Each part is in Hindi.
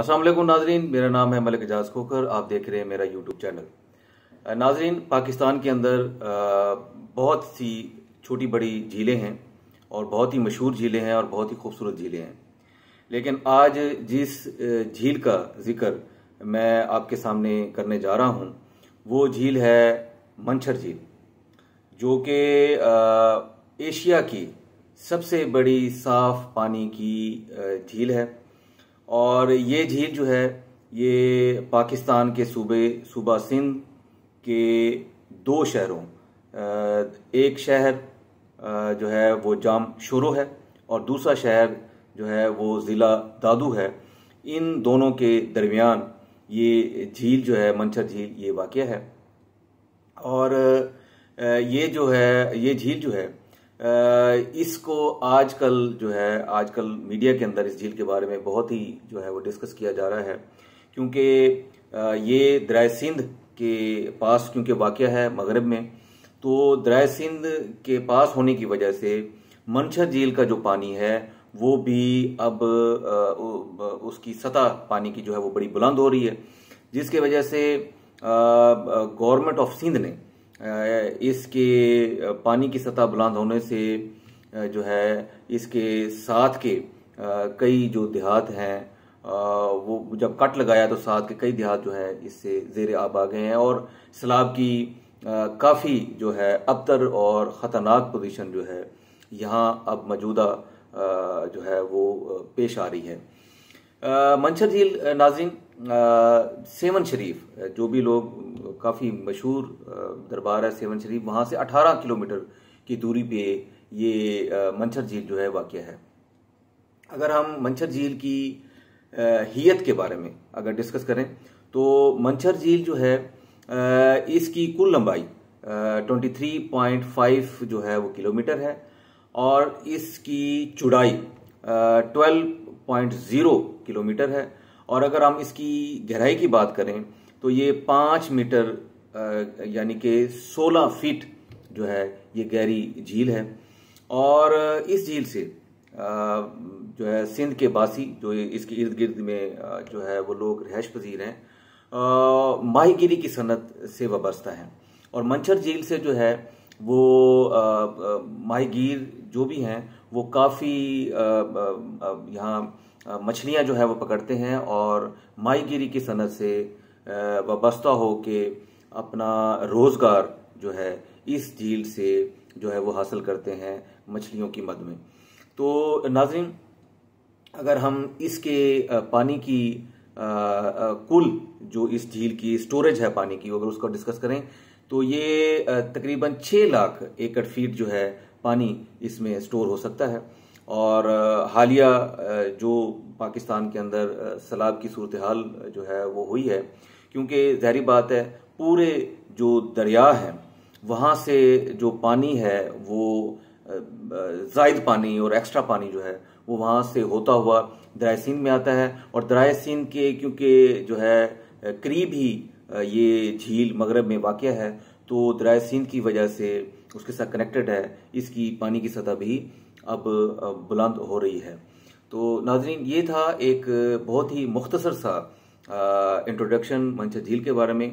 असल नाजरीन मेरा नाम है मलिक एजाज खोखर आप देख रहे हैं मेरा यूट्यूब चैनल नाजरीन पाकिस्तान के अंदर बहुत सी छोटी बड़ी झीलें हैं और बहुत ही मशहूर झीलें हैं और बहुत ही खूबसूरत झीलें हैं लेकिन आज जिस झील का जिक्र मैं आपके सामने करने जा रहा हूँ वो झील है मंछर झील जो कि एशिया की सबसे बड़ी साफ पानी की झील है और ये झील जो है ये पाकिस्तान के सूबे सूबा सिंध के दो शहरों एक शहर जो है वो जाम शुरू है और दूसरा शहर जो है वो ज़िला दादू है इन दोनों के दरमियान ये झील जो है मंचर झील ये वाक़ है और ये जो है ये झील जो है इसको आजकल जो है आजकल मीडिया के अंदर इस झील के बारे में बहुत ही जो है वो डिस्कस किया जा रहा है क्योंकि ये दराय सिंध के पास क्योंकि वाक़ है मगरब में तो दराय सिंध के पास होने की वजह से मनछा झील का जो पानी है वो भी अब उसकी सतह पानी की जो है वो बड़ी बुलंद हो रही है जिसके वजह से गवर्नमेंट ऑफ सिंध ने इसके पानी की सतह बुलंद होने से जो है इसके साथ के कई जो देहात हैं वो जब कट लगाया तो साथ के कई देहात जो है इससे जेर आब आ गए हैं और सैलाब की काफ़ी जो है अबतर और ख़तरनाक पोजीशन जो है यहाँ अब मौजूदा जो है वो पेश आ रही है मंशर झील नाजिन सेवन शरीफ जो भी लोग काफ़ी मशहूर दरबार है सेवन शरीफ वहाँ से 18 किलोमीटर की दूरी पे ये मंचर झील जो है वाक़ है अगर हम मंचर झील की हीयत के बारे में अगर डिस्कस करें तो मंचर झील जो है इसकी कुल लंबाई 23.5 जो है वो किलोमीटर है और इसकी चुड़ाई 12.0 किलोमीटर है और अगर हम इसकी गहराई की बात करें तो ये पांच मीटर यानी कि सोलह फीट जो है ये गहरी झील है और इस झील से जो है सिंध के बासी जो इसके इर्द गिर्द में जो है वो लोग रहश पजीर हैं माहीगिरी की सनत से वाबस्ता हैं और मंचर झील से जो है वो माहीगीर जो भी हैं वो काफ़ी यहाँ मछलियाँ जो है वो पकड़ते हैं और माहीगिरी की सनत से वाबस्ता हो के अपना रोज़गार जो है इस झील से जो है वो हासिल करते हैं मछलियों की मद में तो नाजरीन अगर हम इसके पानी की कुल जो इस झील की स्टोरेज है पानी की अगर उसको डिस्कस करें तो ये तकरीबन छः लाख एकड़ फीट जो है पानी इसमें स्टोर हो सकता है और हालिया जो पाकिस्तान के अंदर सलाब की सूरत हाल जो है वो हुई है क्योंकि जहरी बात है पूरे जो दरिया है वहाँ से जो पानी है वो जायद पानी और एक्स्ट्रा पानी जो है वो वहाँ से होता हुआ दरायसिन में आता है और दरायसिन के क्योंकि जो है करीब ही ये झील मगरब में वाक़ है तो दरायसिन की वजह से उसके साथ कनेक्टेड है इसकी पानी की सतह भी अब बुलंद हो रही है तो नाजरीन ये था एक बहुत ही मुख्तसर सा इंट्रोडक्शन मंशा झील के बारे में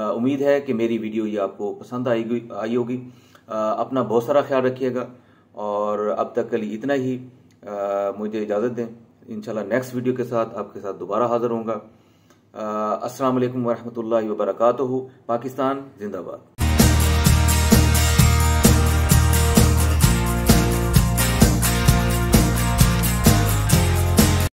उम्मीद है कि मेरी वीडियो ये आपको पसंद आएगी आई होगी अपना बहुत सारा ख्याल रखिएगा और अब तक के लिए इतना ही आ, मुझे इजाज़त दें इंशाल्लाह नेक्स्ट वीडियो के साथ आपके साथ दोबारा हाज़िर होंगे अस्सलाम वालेकुम वरहमतुल्लाहि पाकिस्तान जिंदाबाद